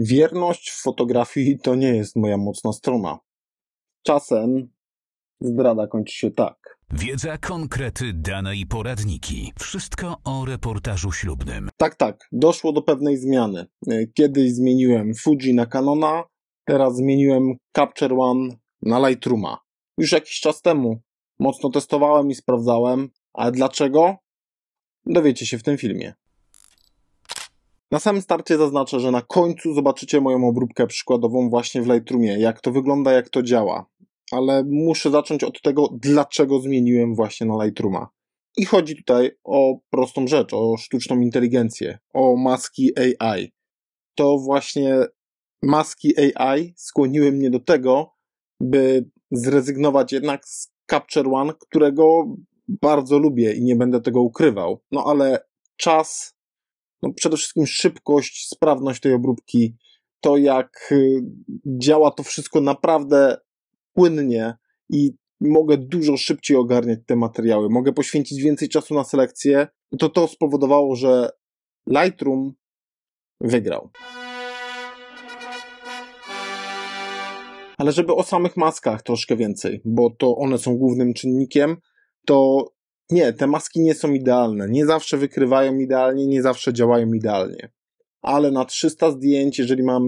Wierność w fotografii to nie jest moja mocna strona. Czasem zdrada kończy się tak. Wiedza, konkrety, dane i poradniki. Wszystko o reportażu ślubnym. Tak, tak. Doszło do pewnej zmiany. E, kiedyś zmieniłem Fuji na Canona, teraz zmieniłem Capture One na Lightrooma. Już jakiś czas temu mocno testowałem i sprawdzałem, ale dlaczego? Dowiecie się w tym filmie. Na samym starcie zaznaczę, że na końcu zobaczycie moją obróbkę przykładową właśnie w Lightroomie, jak to wygląda, jak to działa. Ale muszę zacząć od tego, dlaczego zmieniłem właśnie na Lightrooma. I chodzi tutaj o prostą rzecz, o sztuczną inteligencję, o maski AI. To właśnie maski AI skłoniły mnie do tego, by zrezygnować jednak z Capture One, którego bardzo lubię i nie będę tego ukrywał. No ale czas no przede wszystkim szybkość, sprawność tej obróbki, to jak y, działa to wszystko naprawdę płynnie i mogę dużo szybciej ogarniać te materiały, mogę poświęcić więcej czasu na selekcję, to to spowodowało, że Lightroom wygrał. Ale żeby o samych maskach troszkę więcej, bo to one są głównym czynnikiem, to nie, te maski nie są idealne. Nie zawsze wykrywają idealnie, nie zawsze działają idealnie. Ale na 300 zdjęć, jeżeli mam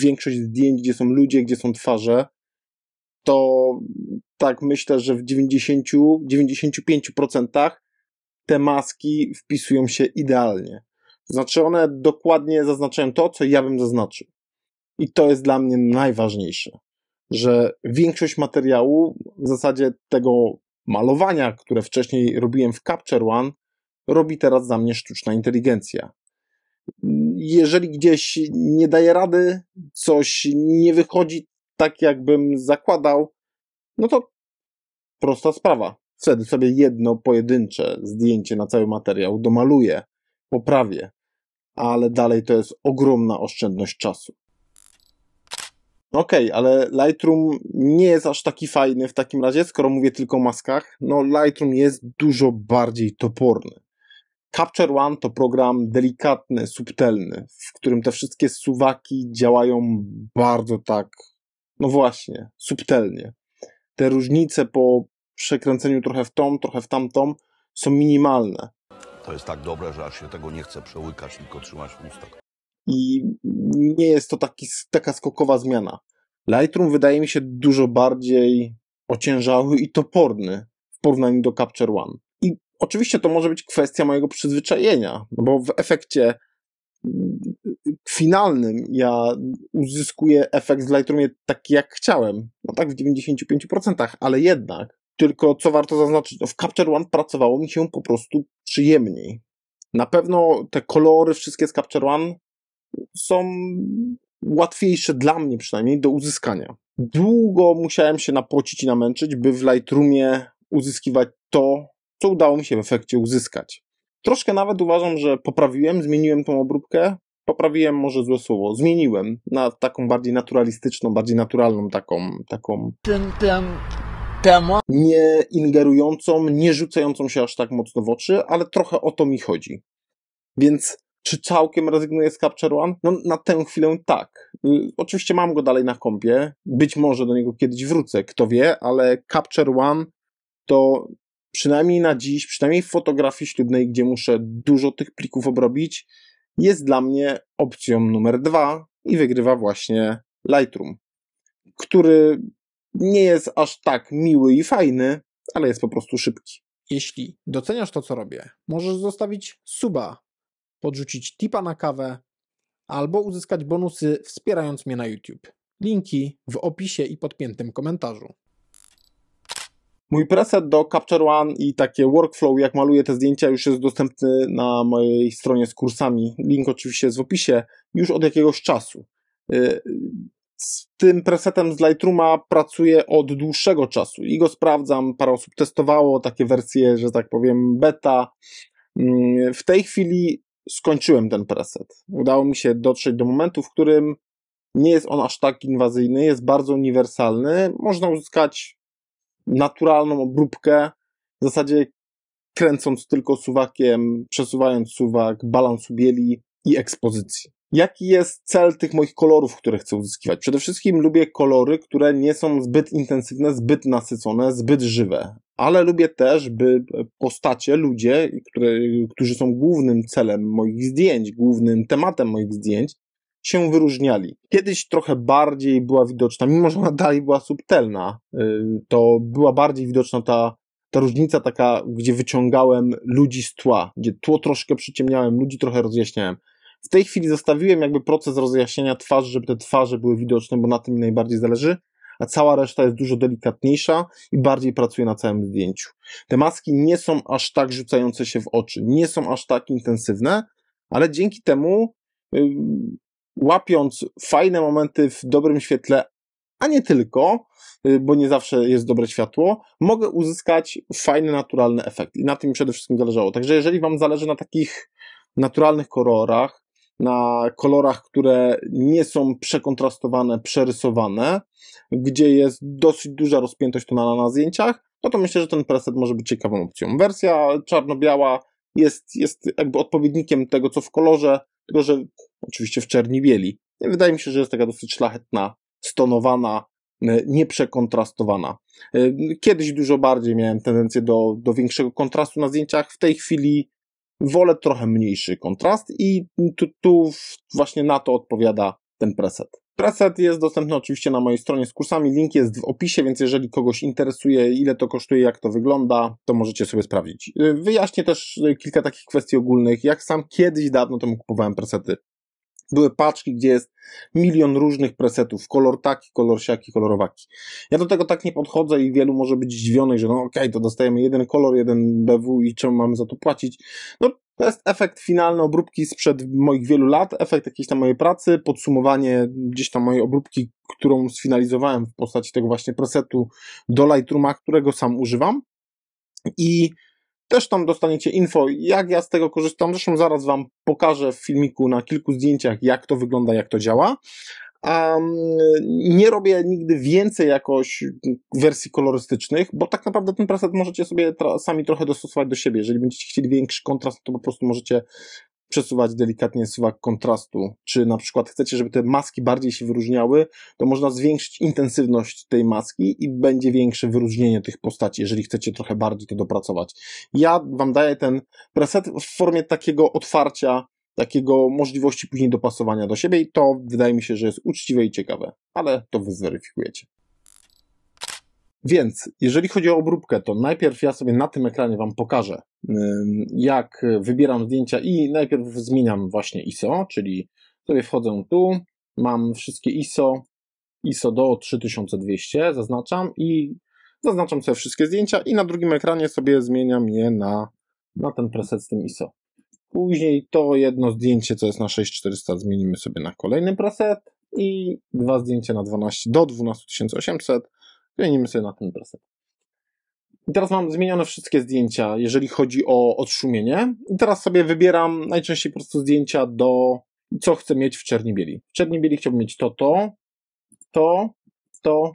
większość zdjęć, gdzie są ludzie, gdzie są twarze, to tak myślę, że w 90-95% te maski wpisują się idealnie. Znaczy, one dokładnie zaznaczają to, co ja bym zaznaczył. I to jest dla mnie najważniejsze, że większość materiału, w zasadzie tego malowania, które wcześniej robiłem w Capture One, robi teraz za mnie sztuczna inteligencja. Jeżeli gdzieś nie daje rady, coś nie wychodzi tak, jakbym zakładał, no to prosta sprawa. Wtedy sobie jedno pojedyncze zdjęcie na cały materiał domaluję, poprawię, ale dalej to jest ogromna oszczędność czasu. Okej, okay, ale Lightroom nie jest aż taki fajny w takim razie, skoro mówię tylko o maskach. No, Lightroom jest dużo bardziej toporny. Capture One to program delikatny, subtelny, w którym te wszystkie suwaki działają bardzo tak, no właśnie, subtelnie. Te różnice po przekręceniu trochę w tą, trochę w tamtą są minimalne. To jest tak dobre, że aż się tego nie chce przełykać, tylko trzymać w ustach i nie jest to taki, taka skokowa zmiana. Lightroom wydaje mi się dużo bardziej ociężały i toporny w porównaniu do Capture One. I oczywiście to może być kwestia mojego przyzwyczajenia, no bo w efekcie mm, finalnym ja uzyskuję efekt z Lightroomie taki jak chciałem. No tak w 95%, ale jednak. Tylko co warto zaznaczyć, no w Capture One pracowało mi się po prostu przyjemniej. Na pewno te kolory wszystkie z Capture One są łatwiejsze dla mnie przynajmniej do uzyskania. Długo musiałem się napocić i namęczyć, by w Lightroomie uzyskiwać to, co udało mi się w efekcie uzyskać. Troszkę nawet uważam, że poprawiłem, zmieniłem tą obróbkę. Poprawiłem może złe słowo, zmieniłem na taką bardziej naturalistyczną, bardziej naturalną taką, taką nie ingerującą, nie rzucającą się aż tak mocno w oczy, ale trochę o to mi chodzi. Więc czy całkiem rezygnuję z Capture One? No, na tę chwilę tak. Y, oczywiście mam go dalej na kompie. Być może do niego kiedyś wrócę, kto wie, ale Capture One to przynajmniej na dziś, przynajmniej w fotografii ślubnej, gdzie muszę dużo tych plików obrobić, jest dla mnie opcją numer dwa i wygrywa właśnie Lightroom, który nie jest aż tak miły i fajny, ale jest po prostu szybki. Jeśli doceniasz to, co robię, możesz zostawić suba podrzucić tipa na kawę albo uzyskać bonusy wspierając mnie na YouTube. Linki w opisie i podpiętym komentarzu. Mój preset do Capture One i takie workflow, jak maluję te zdjęcia, już jest dostępny na mojej stronie z kursami. Link oczywiście jest w opisie, już od jakiegoś czasu. Y, z tym presetem z Lightrooma pracuję od dłuższego czasu i go sprawdzam. Parę osób testowało takie wersje, że tak powiem, beta. Mm, w tej chwili skończyłem ten preset. Udało mi się dotrzeć do momentu, w którym nie jest on aż tak inwazyjny, jest bardzo uniwersalny. Można uzyskać naturalną obróbkę, w zasadzie kręcąc tylko suwakiem, przesuwając suwak, balansu bieli i ekspozycji. Jaki jest cel tych moich kolorów, które chcę uzyskiwać? Przede wszystkim lubię kolory, które nie są zbyt intensywne, zbyt nasycone, zbyt żywe. Ale lubię też, by postacie, ludzie, które, którzy są głównym celem moich zdjęć, głównym tematem moich zdjęć, się wyróżniali. Kiedyś trochę bardziej była widoczna, mimo że ona dalej była subtelna, y, to była bardziej widoczna ta, ta różnica taka, gdzie wyciągałem ludzi z tła, gdzie tło troszkę przyciemniałem, ludzi trochę rozjaśniałem. W tej chwili zostawiłem jakby proces rozjaśnienia twarzy, żeby te twarze były widoczne, bo na tym mi najbardziej zależy, a cała reszta jest dużo delikatniejsza i bardziej pracuje na całym zdjęciu. Te maski nie są aż tak rzucające się w oczy, nie są aż tak intensywne, ale dzięki temu yy, łapiąc fajne momenty w dobrym świetle, a nie tylko, y, bo nie zawsze jest dobre światło, mogę uzyskać fajny, naturalny efekt. I na tym przede wszystkim zależało. Także jeżeli Wam zależy na takich naturalnych kolorach, na kolorach, które nie są przekontrastowane, przerysowane, gdzie jest dosyć duża rozpiętość tonalna na zdjęciach, no to myślę, że ten preset może być ciekawą opcją. Wersja czarno-biała jest, jest jakby odpowiednikiem tego, co w kolorze, tylko że oczywiście w czerni-bieli. Wydaje mi się, że jest taka dosyć szlachetna, stonowana, e, nieprzekontrastowana. E, kiedyś dużo bardziej miałem tendencję do, do większego kontrastu na zdjęciach, w tej chwili wolę trochę mniejszy kontrast i tu, tu właśnie na to odpowiada ten preset. Preset jest dostępny oczywiście na mojej stronie z kursami, link jest w opisie, więc jeżeli kogoś interesuje, ile to kosztuje, jak to wygląda, to możecie sobie sprawdzić. Wyjaśnię też e, kilka takich kwestii ogólnych. Jak sam kiedyś dawno temu kupowałem presety były paczki, gdzie jest milion różnych presetów, kolor taki, kolor siaki, kolorowaki. Ja do tego tak nie podchodzę i wielu może być zdziwionych, że no okej, okay, to dostajemy jeden kolor, jeden BW i czemu mamy za to płacić? No to jest efekt finalny obróbki sprzed moich wielu lat, efekt jakiejś tam mojej pracy, podsumowanie gdzieś tam mojej obróbki, którą sfinalizowałem w postaci tego właśnie presetu do Lightrooma, którego sam używam. I też tam dostaniecie info, jak ja z tego korzystam. Zresztą zaraz Wam pokażę w filmiku na kilku zdjęciach, jak to wygląda, jak to działa. Um, nie robię nigdy więcej jakoś wersji kolorystycznych, bo tak naprawdę ten preset możecie sobie sami trochę dostosować do siebie. Jeżeli będziecie chcieli większy kontrast, to po prostu możecie przesuwać delikatnie suwak kontrastu, czy na przykład chcecie, żeby te maski bardziej się wyróżniały, to można zwiększyć intensywność tej maski i będzie większe wyróżnienie tych postaci, jeżeli chcecie trochę bardziej to dopracować. Ja wam daję ten preset w formie takiego otwarcia, takiego możliwości później dopasowania do siebie i to wydaje mi się, że jest uczciwe i ciekawe, ale to wy zweryfikujecie. Więc jeżeli chodzi o obróbkę, to najpierw ja sobie na tym ekranie Wam pokażę, jak wybieram zdjęcia i najpierw zmieniam właśnie ISO, czyli sobie wchodzę tu, mam wszystkie ISO, ISO do 3200 zaznaczam i zaznaczam sobie wszystkie zdjęcia i na drugim ekranie sobie zmieniam je na, na ten preset z tym ISO. Później to jedno zdjęcie, co jest na 6400, zmienimy sobie na kolejny preset i dwa zdjęcia na 12 do 12800 Zmienimy sobie na ten preset. I teraz mam zmienione wszystkie zdjęcia, jeżeli chodzi o odszumienie. I teraz sobie wybieram najczęściej po prostu zdjęcia do co chcę mieć w czerni bieli. W czerni bieli chciałbym mieć to, to, to, to,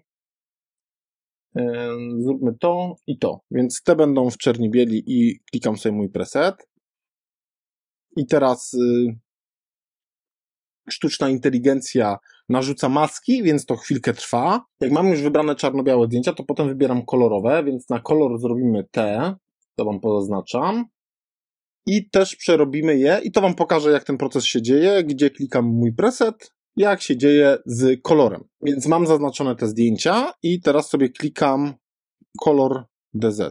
zróbmy to i to. Więc te będą w czerni bieli i klikam sobie mój preset. I teraz y, sztuczna inteligencja narzuca maski, więc to chwilkę trwa. Jak mam już wybrane czarno-białe zdjęcia, to potem wybieram kolorowe, więc na kolor zrobimy te, to wam pozaznaczam. I też przerobimy je i to wam pokażę, jak ten proces się dzieje, gdzie klikam mój preset, jak się dzieje z kolorem. Więc mam zaznaczone te zdjęcia i teraz sobie klikam kolor DZ.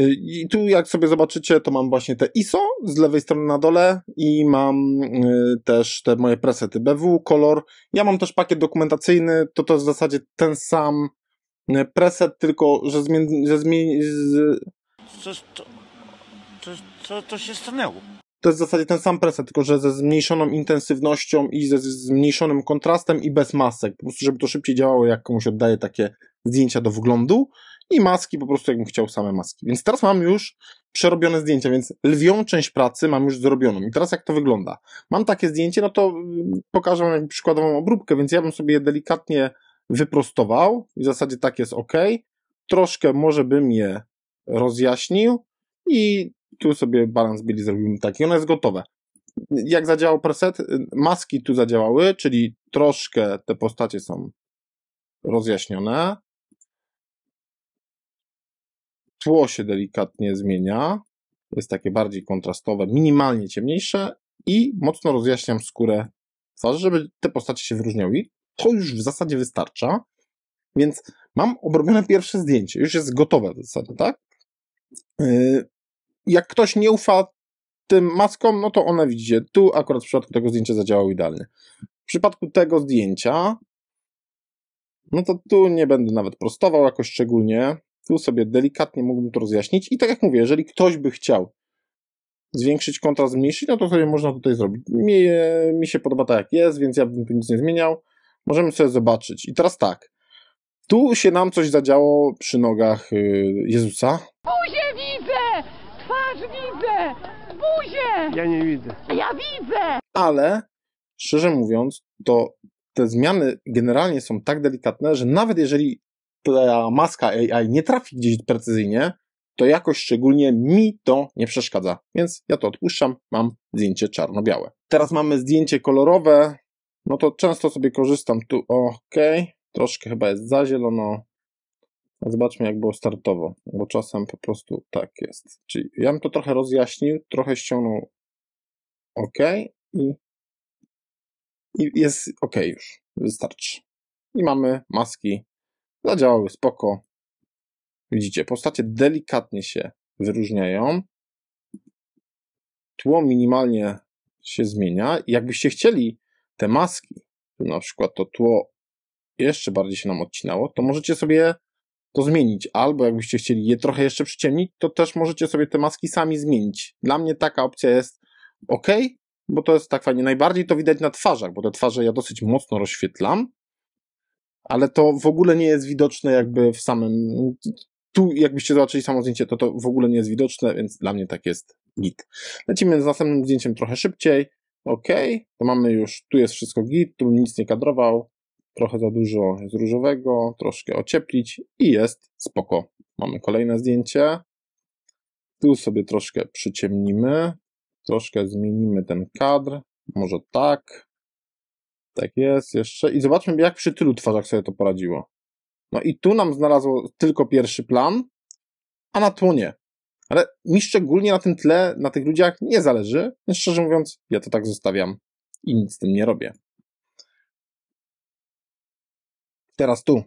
Y, I tu jak sobie zobaczycie, to mam właśnie te ISO z lewej strony na dole i mam y, też te moje presety BW, kolor. Ja mam też pakiet dokumentacyjny, to to jest w zasadzie ten sam y, preset, tylko że zmieni... Że zmieni z... to, to, to, to się stanęło? To jest w zasadzie ten sam preset, tylko że ze zmniejszoną intensywnością i ze zmniejszonym kontrastem i bez masek. Po prostu, żeby to szybciej działało, jak komuś oddaje takie zdjęcia do wglądu i maski, po prostu jakbym chciał same maski. Więc teraz mam już przerobione zdjęcia, więc lwią część pracy mam już zrobioną. I teraz jak to wygląda? Mam takie zdjęcie, no to mm, pokażę wam przykładową obróbkę, więc ja bym sobie je delikatnie wyprostował i w zasadzie tak jest ok. Troszkę może bym je rozjaśnił i tu sobie balans bili zrobimy i Ono jest gotowe. Jak zadziałał preset? Maski tu zadziałały, czyli troszkę te postacie są rozjaśnione. Tło się delikatnie zmienia, jest takie bardziej kontrastowe, minimalnie ciemniejsze i mocno rozjaśniam skórę twarzy, żeby te postacie się wyróżniały. to już w zasadzie wystarcza, więc mam obrobione pierwsze zdjęcie, już jest gotowe w zasadzie, tak? Y, jak ktoś nie ufa tym maskom, no to one widzicie, tu akurat w przypadku tego zdjęcia zadziałał idealnie. W przypadku tego zdjęcia, no to tu nie będę nawet prostował jakoś szczególnie, tu sobie delikatnie mógłbym to rozjaśnić. I tak jak mówię, jeżeli ktoś by chciał zwiększyć kontrast, zmniejszyć, no to sobie można tutaj zrobić. Mi, mi się podoba tak jak jest, więc ja bym tu nic nie zmieniał. Możemy sobie zobaczyć. I teraz tak. Tu się nam coś zadziało przy nogach y, Jezusa. Buzie widzę! Twarz widzę! Buzie. Ja nie widzę. Ja widzę! Ale, szczerze mówiąc, to te zmiany generalnie są tak delikatne, że nawet jeżeli ta maska AI nie trafi gdzieś precyzyjnie, to jakoś szczególnie mi to nie przeszkadza. Więc ja to odpuszczam, mam zdjęcie czarno-białe. Teraz mamy zdjęcie kolorowe, no to często sobie korzystam tu, ok, troszkę chyba jest za zielono. Zobaczmy jak było startowo, bo czasem po prostu tak jest. Czyli ja bym to trochę rozjaśnił, trochę ściągnął ok i, i jest ok już, wystarczy. I mamy maski Zadziałały spoko. Widzicie, postacie delikatnie się wyróżniają. Tło minimalnie się zmienia. jakbyście chcieli te maski, na przykład to tło jeszcze bardziej się nam odcinało, to możecie sobie to zmienić. Albo jakbyście chcieli je trochę jeszcze przyciemnić, to też możecie sobie te maski sami zmienić. Dla mnie taka opcja jest ok, bo to jest tak fajnie. Najbardziej to widać na twarzach, bo te twarze ja dosyć mocno rozświetlam ale to w ogóle nie jest widoczne jakby w samym... Tu jakbyście zobaczyli samo zdjęcie, to to w ogóle nie jest widoczne, więc dla mnie tak jest git. Lecimy z następnym zdjęciem trochę szybciej. OK, to mamy już, tu jest wszystko git, tu nic nie kadrował, trochę za dużo jest różowego, troszkę ocieplić i jest spoko. Mamy kolejne zdjęcie. Tu sobie troszkę przyciemnimy, troszkę zmienimy ten kadr, może tak. Tak jest, jeszcze. I zobaczmy, jak przy tylu twarzach sobie to poradziło. No i tu nam znalazło tylko pierwszy plan, a na tło nie. Ale mi szczególnie na tym tle, na tych ludziach nie zależy. No szczerze mówiąc, ja to tak zostawiam i nic z tym nie robię. Teraz tu.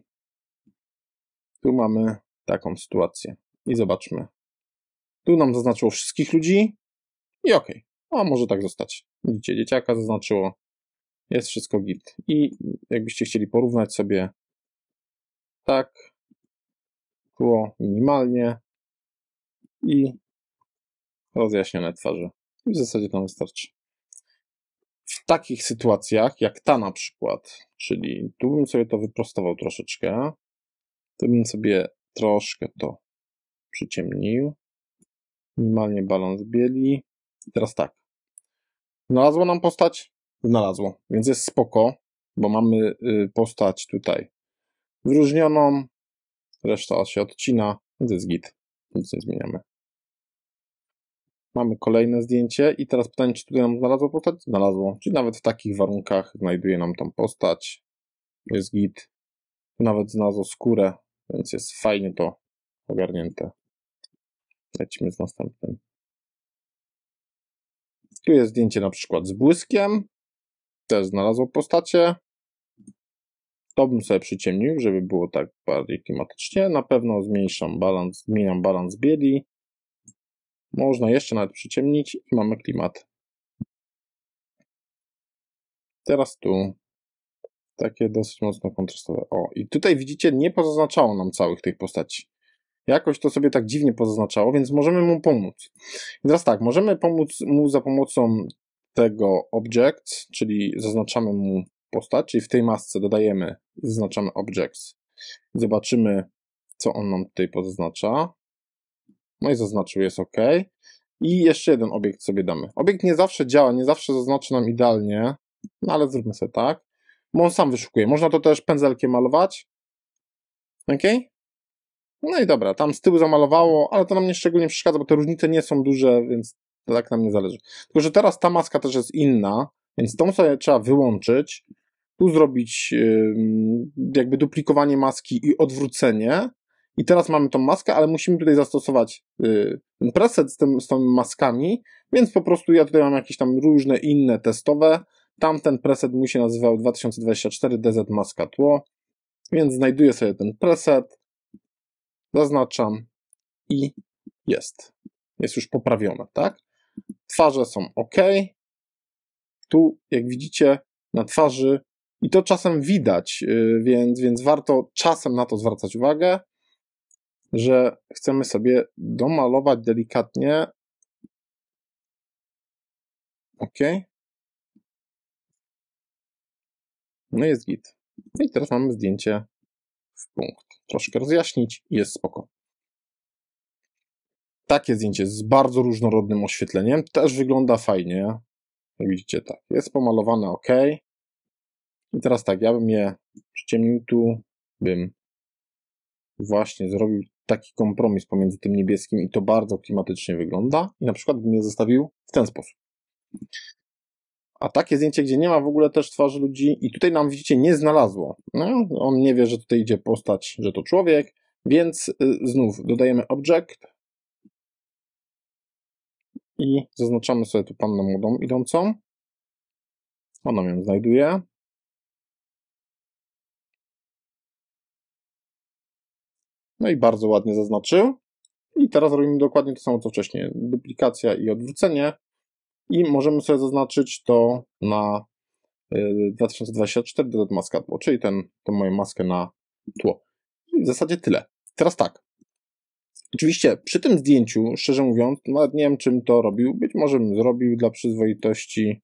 Tu mamy taką sytuację. I zobaczmy. Tu nam zaznaczyło wszystkich ludzi i okej. Okay. A może tak zostać. Widzicie, dzieciaka zaznaczyło, jest wszystko git. I jakbyście chcieli porównać sobie tak, tło minimalnie i rozjaśnione twarze. I w zasadzie tam wystarczy. W takich sytuacjach, jak ta na przykład, czyli tu bym sobie to wyprostował troszeczkę, to bym sobie troszkę to przyciemnił, minimalnie balans bieli. I teraz tak. znalazło nam postać? znalazło. Więc jest spoko, bo mamy y, postać tutaj wyróżnioną, reszta się odcina, więc jest git. Nic nie zmieniamy. Mamy kolejne zdjęcie i teraz pytanie, czy tutaj nam znalazło postać? Znalazło. Czyli nawet w takich warunkach znajduje nam tą postać. Jest git. Nawet znalazło skórę, więc jest fajnie to ogarnięte. Lecimy z następnym. Tu jest zdjęcie na przykład z błyskiem też znalazło postacie. To bym sobie przyciemnił, żeby było tak bardziej klimatycznie. Na pewno zmniejszam balans, zmieniam balans bieli. Można jeszcze nawet przyciemnić i mamy klimat. Teraz tu. Takie dosyć mocno kontrastowe. O, i tutaj widzicie, nie pozaznaczało nam całych tych postaci. Jakoś to sobie tak dziwnie pozaznaczało, więc możemy mu pomóc. I teraz tak, możemy pomóc mu za pomocą tego object, czyli zaznaczamy mu postać, czyli w tej masce dodajemy zaznaczamy objects. Zobaczymy, co on nam tutaj pozaznacza. No i zaznaczył, jest OK. I jeszcze jeden obiekt sobie damy. Obiekt nie zawsze działa, nie zawsze zaznaczy nam idealnie, no ale zróbmy sobie tak. Bo on sam wyszukuje. Można to też pędzelkiem malować. OK? No i dobra, tam z tyłu zamalowało, ale to nam nie szczególnie przeszkadza, bo te różnice nie są duże, więc no tak nam nie zależy. Tylko, że teraz ta maska też jest inna, więc tą sobie trzeba wyłączyć, tu zrobić jakby duplikowanie maski i odwrócenie. I teraz mamy tą maskę, ale musimy tutaj zastosować y, ten preset z, tym, z tymi maskami, więc po prostu ja tutaj mam jakieś tam różne inne testowe. Tamten preset mu się nazywał 2024 DZ Maska Tło, więc znajduję sobie ten preset, zaznaczam i jest. Jest już poprawione, tak? Twarze są ok. Tu, jak widzicie, na twarzy i to czasem widać, y, więc, więc warto czasem na to zwracać uwagę, że chcemy sobie domalować delikatnie. Ok. No jest git. No I teraz mamy zdjęcie w punkt. Troszkę rozjaśnić i jest spoko takie zdjęcie z bardzo różnorodnym oświetleniem też wygląda fajnie. Widzicie, tak, jest pomalowane ok. I teraz tak, ja bym je przyciemnił tu, bym właśnie zrobił taki kompromis pomiędzy tym niebieskim i to bardzo klimatycznie wygląda i na przykład bym je zostawił w ten sposób. A takie zdjęcie, gdzie nie ma w ogóle też twarzy ludzi i tutaj nam, widzicie, nie znalazło. No, on nie wie, że tutaj idzie postać, że to człowiek, więc y, znów dodajemy object, i zaznaczamy sobie tu pannę młodą idącą. Ona ją znajduje. No i bardzo ładnie zaznaczył. I teraz robimy dokładnie to samo co wcześniej. Duplikacja i odwrócenie. I możemy sobie zaznaczyć to na 2024 e, dodać maskadło, czyli ten, moją maskę na tło. I w zasadzie tyle. Teraz tak, Oczywiście przy tym zdjęciu, szczerze mówiąc, nawet nie wiem, czym to robił. Być może bym zrobił dla przyzwoitości,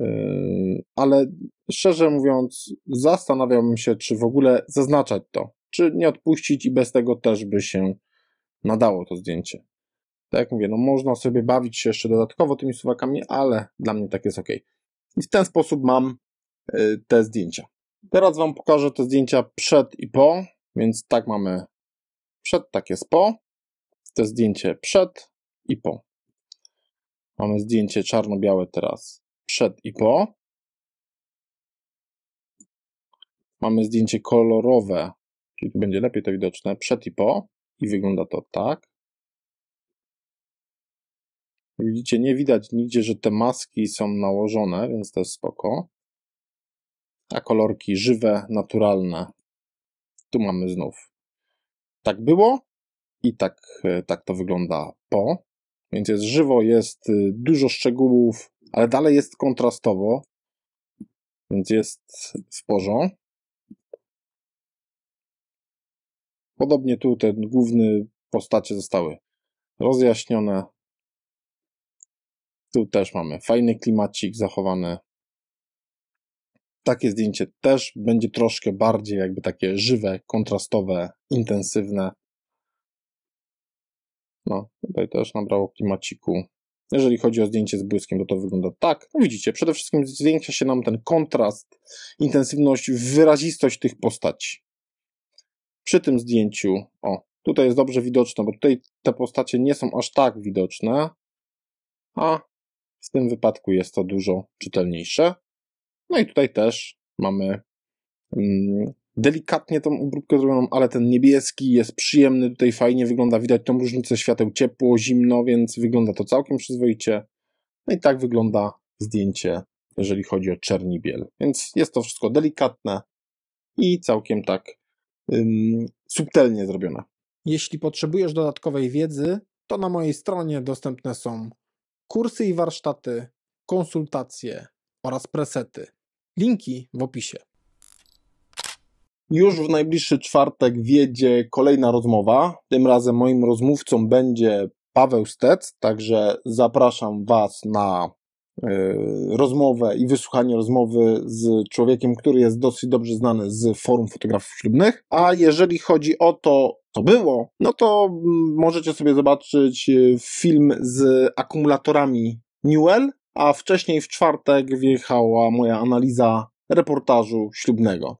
yy, ale szczerze mówiąc, zastanawiałbym się, czy w ogóle zaznaczać to, czy nie odpuścić i bez tego też by się nadało to zdjęcie. Tak jak mówię, no można sobie bawić się jeszcze dodatkowo tymi suwakami, ale dla mnie tak jest ok. I w ten sposób mam yy, te zdjęcia. Teraz Wam pokażę te zdjęcia przed i po, więc tak mamy przed, tak jest po. To zdjęcie przed i po. Mamy zdjęcie czarno-białe teraz przed i po. Mamy zdjęcie kolorowe, czyli tu będzie lepiej to widoczne, przed i po. I wygląda to tak. Widzicie, nie widać nigdzie, że te maski są nałożone, więc to jest spoko. A kolorki żywe, naturalne. Tu mamy znów tak było i tak, e, tak to wygląda po. Więc jest żywo, jest y, dużo szczegółów, ale dalej jest kontrastowo, więc jest w porządku. Podobnie tu te główne postacie zostały rozjaśnione. Tu też mamy fajny klimacik zachowany takie zdjęcie też będzie troszkę bardziej jakby takie żywe, kontrastowe, intensywne. No, tutaj też nabrało klimaciku. Jeżeli chodzi o zdjęcie z błyskiem, to to wygląda tak. No widzicie, przede wszystkim zwiększa się nam ten kontrast, intensywność, wyrazistość tych postaci. Przy tym zdjęciu, o, tutaj jest dobrze widoczne, bo tutaj te postacie nie są aż tak widoczne, a w tym wypadku jest to dużo czytelniejsze. No i tutaj też mamy mm, delikatnie tą obróbkę zrobioną, ale ten niebieski jest przyjemny, tutaj fajnie wygląda, widać tą różnicę świateł ciepło, zimno, więc wygląda to całkiem przyzwoicie. No i tak wygląda zdjęcie, jeżeli chodzi o Czernibiel. Więc jest to wszystko delikatne i całkiem tak ym, subtelnie zrobione. Jeśli potrzebujesz dodatkowej wiedzy, to na mojej stronie dostępne są kursy i warsztaty, konsultacje oraz presety. Linki w opisie. Już w najbliższy czwartek wjedzie kolejna rozmowa. Tym razem moim rozmówcą będzie Paweł Stec, także zapraszam Was na y, rozmowę i wysłuchanie rozmowy z człowiekiem, który jest dosyć dobrze znany z forum fotografów ślubnych. A jeżeli chodzi o to, co było, no to mm, możecie sobie zobaczyć y, film z akumulatorami Newell, a wcześniej w czwartek wjechała moja analiza reportażu ślubnego.